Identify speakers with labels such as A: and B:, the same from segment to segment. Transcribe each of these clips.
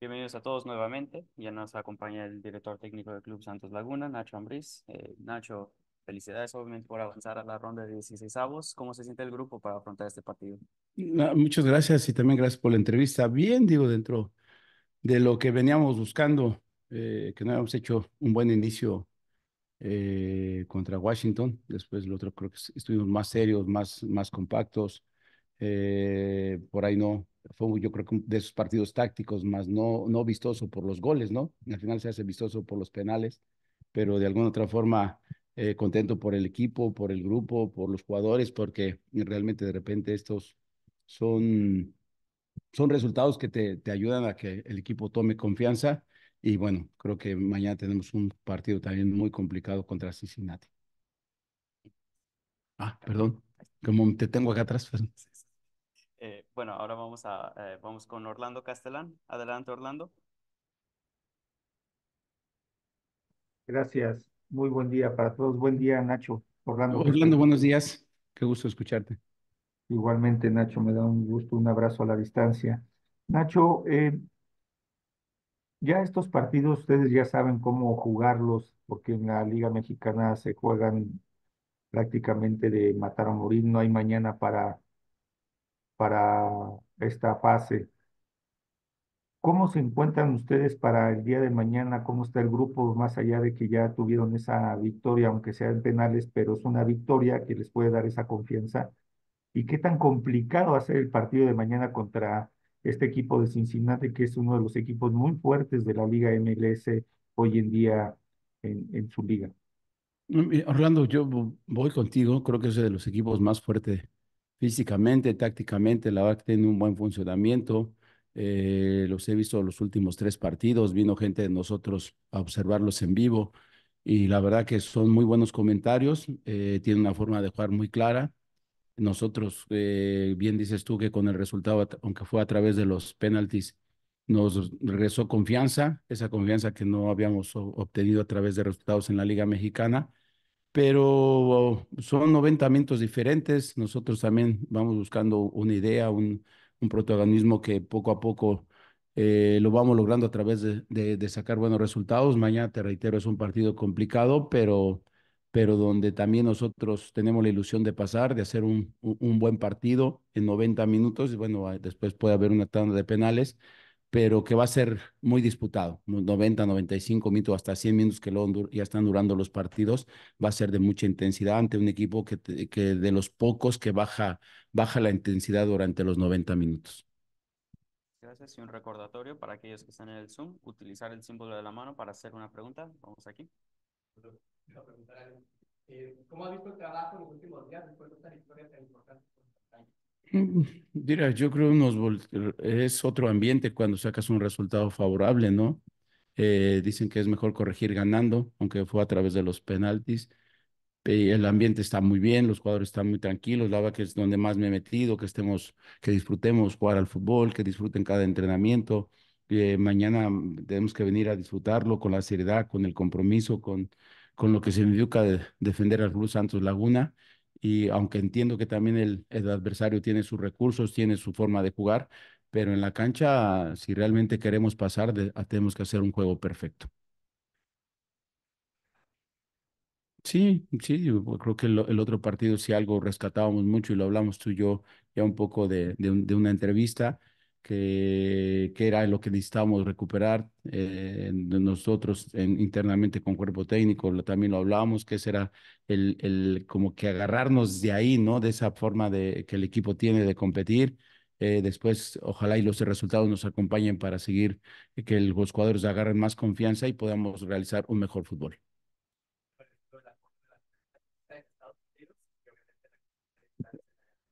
A: Bienvenidos a todos nuevamente. Ya nos acompaña el director técnico del Club Santos Laguna, Nacho Ambriz. Eh, Nacho, felicidades obviamente por avanzar a la ronda de 16 avos. ¿Cómo se siente el grupo para afrontar este partido?
B: Ah, muchas gracias y también gracias por la entrevista. Bien, digo, dentro de lo que veníamos buscando, eh, que no habíamos hecho un buen inicio eh, contra Washington. Después el otro creo que estuvimos más serios, más, más compactos. Eh, por ahí no, fue yo creo que de esos partidos tácticos, más no, no vistoso por los goles, ¿no? Al final se hace vistoso por los penales, pero de alguna otra forma eh, contento por el equipo, por el grupo, por los jugadores, porque realmente de repente estos son, son resultados que te, te ayudan a que el equipo tome confianza. Y bueno, creo que mañana tenemos un partido también muy complicado contra Cincinnati. Ah, perdón, como te tengo acá atrás.
A: Eh, bueno, ahora vamos, a, eh, vamos con Orlando Castellán. Adelante, Orlando.
C: Gracias. Muy buen día para todos. Buen día, Nacho. Orlando. Orlando, buenos días. Qué gusto escucharte. Igualmente, Nacho, me da un gusto, un abrazo a la distancia. Nacho, eh, ya estos partidos ustedes ya saben cómo jugarlos, porque en la Liga Mexicana se juegan prácticamente de matar o morir, no hay mañana para para esta fase. ¿Cómo se encuentran ustedes para el día de mañana? ¿Cómo está el grupo? Más allá de que ya tuvieron esa victoria, aunque sea en penales, pero es una victoria que les puede dar esa confianza. ¿Y qué tan complicado va a ser el partido de mañana contra este equipo de Cincinnati, que es uno de los equipos muy fuertes de la Liga MLS hoy en día en, en su liga?
B: Mm, eh, Orlando, yo voy contigo, creo que es de los equipos más fuertes físicamente, tácticamente, la verdad tiene un buen funcionamiento. Eh, los he visto los últimos tres partidos, vino gente de nosotros a observarlos en vivo y la verdad que son muy buenos comentarios, eh, tiene una forma de jugar muy clara. Nosotros, eh, bien dices tú que con el resultado, aunque fue a través de los penaltis, nos regresó confianza, esa confianza que no habíamos obtenido a través de resultados en la Liga Mexicana pero son 90 minutos diferentes. Nosotros también vamos buscando una idea, un, un protagonismo que poco a poco eh, lo vamos logrando a través de, sacar buenos resultados. Mañana, te reitero, es un partido complicado, pero, pero donde también nosotros tenemos la ilusión de pasar, de hacer un, un, buen partido en 90 minutos. Y bueno, después puede haber una tanda de penales pero que va a ser muy disputado. 90, 95 minutos, hasta 100 minutos que ya están durando los partidos, va a ser de mucha intensidad ante un equipo que, que de los pocos que baja, baja la intensidad durante los 90 minutos.
A: Gracias y un recordatorio para aquellos que están en el Zoom, utilizar el símbolo de la mano para hacer una pregunta. Vamos aquí.
D: Eh, ¿Cómo ha visto el trabajo en los últimos días después de esta historia tan importante?
B: Mm, mira, yo creo que es otro ambiente cuando sacas un resultado favorable, ¿no? Eh, dicen que es mejor corregir ganando, aunque fue a través de los penaltis. el ambiente está muy bien, los jugadores están muy tranquilos, la verdad que es donde más me he metido, que estemos, que disfrutemos jugar al fútbol, que disfruten cada entrenamiento. mañana mm, tenemos que venir a disfrutarlo con la seriedad, con el compromiso, con, con lo que se significa de defender al Cruz Santos Laguna y aunque entiendo que también el, adversario tiene sus recursos, tiene su forma de jugar, pero en la cancha, si realmente queremos pasar, ah, tenemos que hacer un juego perfecto. Sí, sí, pues, creo que el, otro partido, si algo rescatábamos mucho y lo hablamos tú y yo ya un poco de, de una entrevista, que, que era lo que necesitábamos recuperar eh, nosotros internamente con cuerpo técnico, también lo hablábamos, que será el, el, como que agarrarnos de ahí, ¿no? De esa forma de, que el equipo tiene de competir. Eh, después, ojalá y los resultados nos acompañen para seguir, eh, que los jugadores agarren más confianza y podamos realizar un mejor fútbol.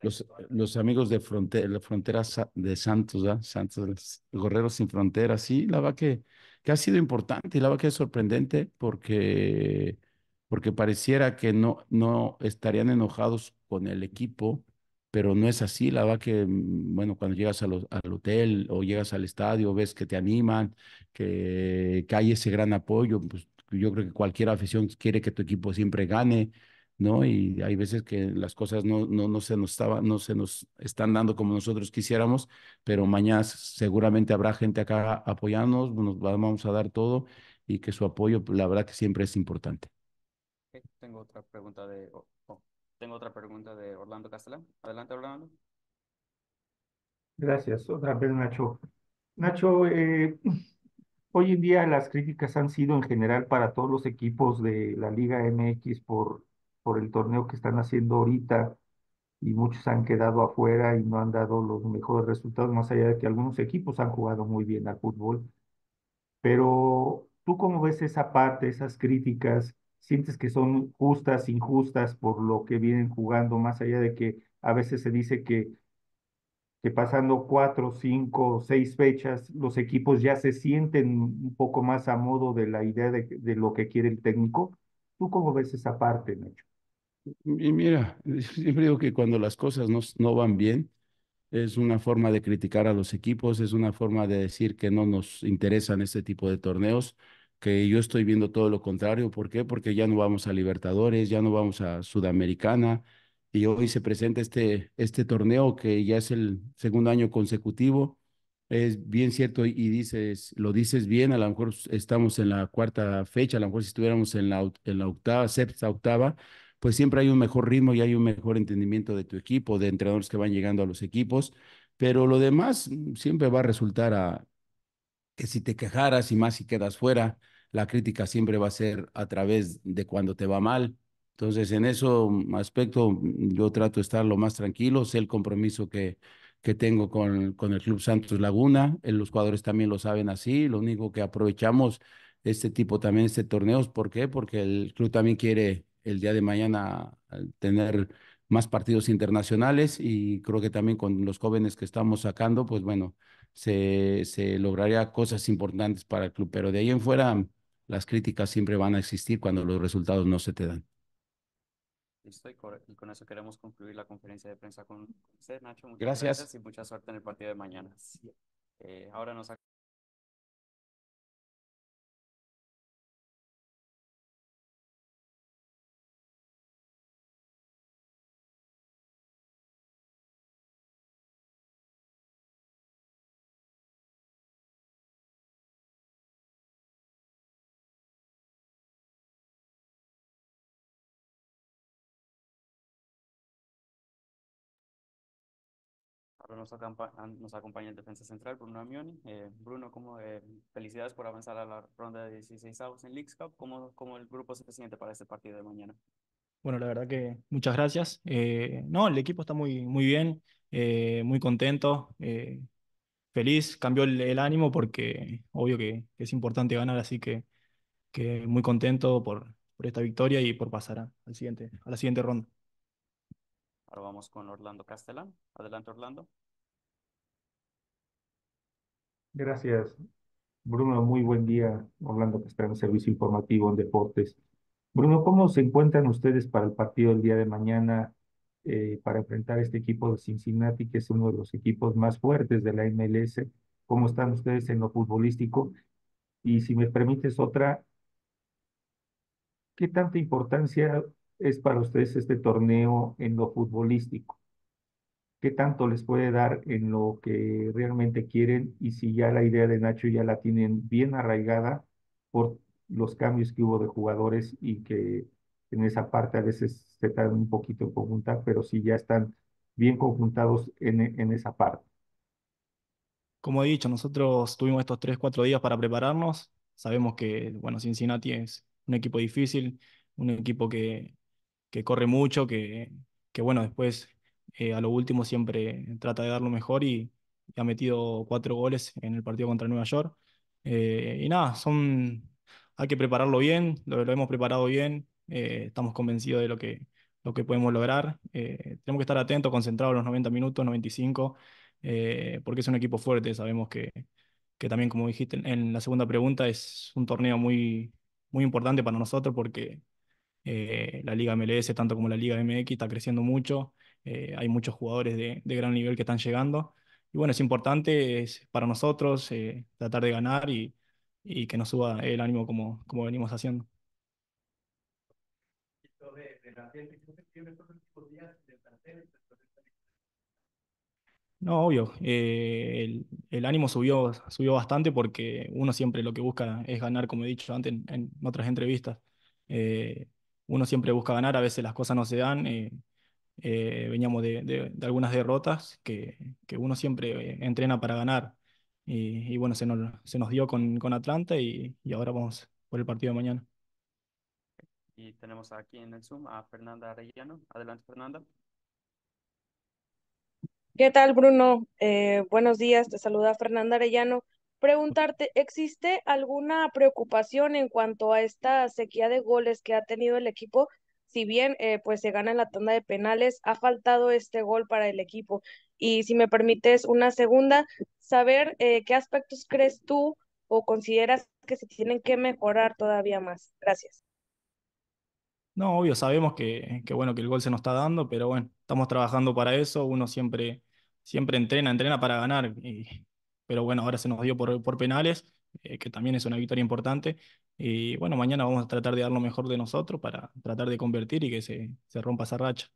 B: Los, amigos de frontera, la frontera de Santos, Santos, Gorreros Sin Fronteras, sí, la va que, que ha sido importante y la va que es sorprendente porque, porque pareciera que no, no estarían enojados con el equipo, pero no es así, la va que, mm, bueno, cuando llegas al hotel o llegas al estadio, ves que te animan, que, que hay ese gran apoyo, pues yo creo que cualquier afición quiere que tu equipo siempre gane, ¿no? Y hay veces que las cosas no, no, no, se nos estaba, no se nos están dando como nosotros quisiéramos, pero mañana seguramente habrá gente acá apoyándonos, nos vamos a dar todo y que su apoyo, la verdad que siempre es importante.
A: tengo otra pregunta de, tengo otra pregunta de Orlando Castellán. Adelante, Orlando.
C: Gracias, otra vez Nacho. Nacho, eh, hoy en día las críticas han sido en general para todos los equipos de la Liga MX por por el torneo que están haciendo ahorita y muchos han quedado afuera y no han dado los mejores resultados, más allá de que algunos equipos han jugado muy bien al fútbol. Pero tú cómo ves esa parte, esas críticas, sientes que son justas, injustas por lo que vienen jugando, más allá de que a veces se dice que, que pasando cuatro, cinco, seis fechas, los equipos ya se sienten un poco más a modo de la idea de, de lo que quiere el técnico. ¿Tú cómo ves esa parte,
B: Nacho? Y mira, siempre digo que cuando las cosas no, no van bien, es una forma de criticar a los equipos, es una forma de decir que no nos interesan este tipo de torneos, que yo estoy viendo todo lo contrario. ¿Por qué? Porque ya no vamos a Libertadores, ya no vamos a Sudamericana, y hoy se presenta este, este torneo que ya es el segundo año consecutivo. Es bien cierto y dices, lo dices bien, a lo mejor estamos en la cuarta fecha, a lo mejor si estuviéramos en la, en la octava, sexta, octava, pues siempre hay un mejor ritmo y hay un mejor entendimiento de tu equipo, de entrenadores que van llegando a los equipos, pero lo demás mm, siempre va a resultar a que si te quejaras y más si quedas fuera, la crítica siempre va a ser a través de cuando te va mal. Entonces, en ese mm, aspecto, mm, yo trato de estar lo más tranquilo, sé el compromiso que, que tengo con, con el Club Santos Laguna, eh, los jugadores también lo saben así, lo único que aprovechamos este tipo también, este torneo, ¿por qué? Porque el club también quiere el día de mañana tener más partidos internacionales y creo que también con los jóvenes que estamos sacando, pues bueno, se, se lograría cosas importantes para el club, pero de ahí en fuera las críticas siempre van a existir cuando los resultados no se te dan.
A: Listo, y con eso queremos concluir la conferencia de prensa con usted, Nacho. Muchas gracias.
C: y mucha suerte en el partido de mañana. Eh, ahora nos
A: nos, ah, nos acompaña el defensa central, Bruno Amioni. Eh, Bruno, como, eh, felicidades por avanzar a la ronda de 16 avos en League Cup. ¿Cómo, ¿Cómo, el grupo se siente para este partido de mañana?
D: Bueno, la verdad que muchas gracias. Eh, no, el equipo está muy, muy bien, muy contento, feliz. Cambió el, ánimo porque obvio que, es importante ganar, así que, que muy contento por, por esta victoria y por pasar al
A: siguiente, a la siguiente ronda. Ahora vamos con Orlando Castellán. Adelante, Orlando.
C: Gracias, Bruno. Muy buen día, Orlando en Servicio Informativo en Deportes. Bruno, ¿cómo se encuentran ustedes para el partido del día de mañana eh, para enfrentar este equipo de Cincinnati, que es uno de los equipos más fuertes de la MLS? ¿Cómo están ustedes en lo futbolístico? Y si me permites otra, ¿qué tanta importancia es para ustedes este torneo en lo futbolístico? ¿Qué tanto les puede dar en lo que realmente quieren? Y si ya la idea de Nacho ya la tienen bien arraigada por los cambios que hubo de jugadores y que en esa parte a veces se están un poquito en conjuntar, pero si ya están bien conjuntados en, en esa parte.
D: Como he dicho, nosotros tuvimos estos tres, cuatro días para prepararnos. Sabemos que, bueno, Cincinnati es un equipo difícil, un equipo que que corre mucho, que, que bueno, después eh, a lo último siempre trata de dar lo mejor y, ha metido cuatro goles en el partido contra Nueva York. Eh, y nada, son, hay que prepararlo bien, lo, hemos preparado bien, eh, estamos convencidos de lo que, lo que podemos lograr. tenemos que estar atentos, concentrados los 90 minutos, 95, porque es un equipo fuerte, sabemos que, que también, como dijiste en la segunda pregunta, es un torneo muy, muy importante para nosotros porque eh, la Liga MLS, tanto como la Liga MX, está creciendo mucho. Eh, hay muchos jugadores de, de, gran nivel que están llegando. Y bueno, es importante para nosotros eh, tratar de ganar y, y, que nos suba el ánimo como, como venimos haciendo. No, obvio. el, el, ánimo subió, subió bastante porque uno siempre lo que busca es ganar, como he dicho antes en, otras entrevistas. Eh, uno siempre busca ganar, a veces las cosas no se dan. Eh, eh, veníamos de, algunas derrotas que, que uno siempre eh, entrena para ganar. Y, bueno, se nos, se nos, dio con, con Atlanta y, ahora vamos por el partido de mañana.
A: Y tenemos aquí en el Zoom a Fernanda Arellano. Adelante, Fernanda. ¿Qué tal, Bruno? buenos días, te saluda Fernanda Arellano preguntarte, ¿existe alguna preocupación en cuanto a esta sequía de goles que ha tenido el equipo? Si bien eh, pues se gana en la tanda de penales, ha faltado este gol para el equipo. Y si me permites una segunda, saber eh, qué aspectos crees tú o consideras que se tienen que mejorar todavía más. Gracias.
D: No, obvio, sabemos que, que, bueno, que el gol se nos está dando, pero bueno, estamos trabajando para eso, uno siempre, siempre entrena, entrena para ganar y, pero bueno, ahora se nos dio por, penales, eh, que también es una victoria importante. Y bueno, mañana vamos a tratar de dar lo mejor de nosotros para tratar de convertir y que se, se rompa esa racha.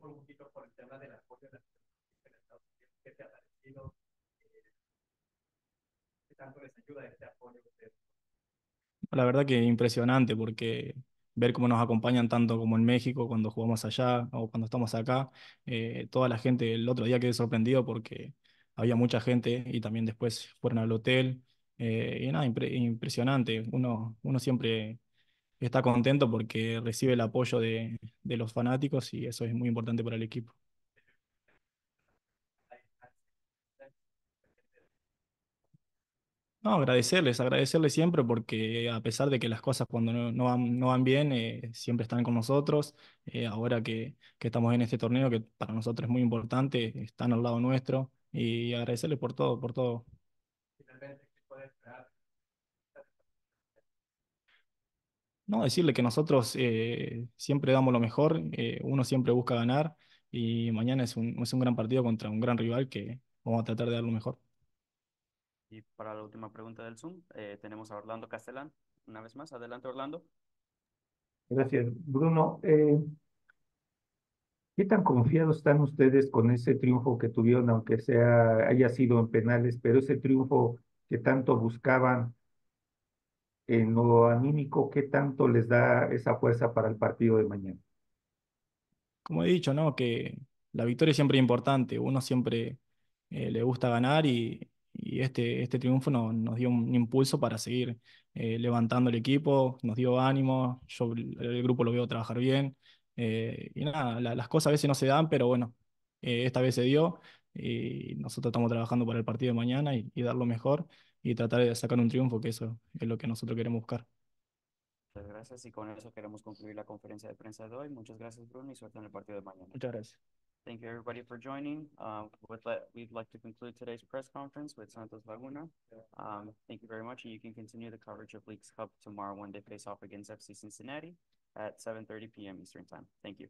D: poquito La verdad que impresionante porque ver cómo nos acompañan tanto como en México, cuando jugamos allá o cuando estamos acá. Eh, toda la gente, el otro día quedé sorprendido porque había mucha gente y también después fueron al hotel. Eh, y nada, impresionante. Uno, uno siempre está contento porque recibe el apoyo de los fanáticos y eso es muy importante para el equipo. No, agradecerles, agradecerles siempre porque a pesar de que las cosas cuando no, no, van, bien, eh, siempre están con nosotros. Eh, ahora que, que, estamos en este torneo, que para nosotros es muy importante, están al lado nuestro y agradecerles por todo, por todo. No, decirle que nosotros eh, siempre damos lo mejor, uno siempre busca ganar y mañana es un, es un gran partido contra un gran rival que vamos a tratar de dar lo mejor.
A: Y para la última pregunta del Zoom, eh, tenemos a Orlando Castellán. Una vez más, adelante Orlando.
C: Gracias, Bruno. Eh, ¿Qué tan confiados están ustedes con ese triunfo que tuvieron, aunque sea haya sido en penales, pero ese triunfo que tanto buscaban en lo anímico, qué tanto les da esa fuerza para el partido de mañana?
B: Como he
D: dicho, ¿no? Que la victoria siempre es importante, uno siempre eh, le gusta ganar y, y este, este triunfo nos dio un impulso para seguir eh, levantando el equipo, nos dio ánimo, yo el grupo lo veo trabajar bien, eh, y nada, las cosas a veces no se dan, pero bueno, eh, esta vez se dio, y nosotros estamos trabajando para el partido de mañana y, y dar lo mejor y tratar de sacar un triunfo, que eso es lo que nosotros queremos buscar.
A: Muchas gracias y con eso queremos concluir la conferencia de prensa de hoy. Muchas gracias Bruno y suerte en el partido de mañana. Muchas gracias. Thank you, everybody, for joining. Um, would let, we'd like to conclude today's press conference with Santos Laguna. Um, thank you very much, and you can continue the coverage of Leagues Cup tomorrow when they face off against FC Cincinnati at 7.30 p.m. Eastern Time. Thank you.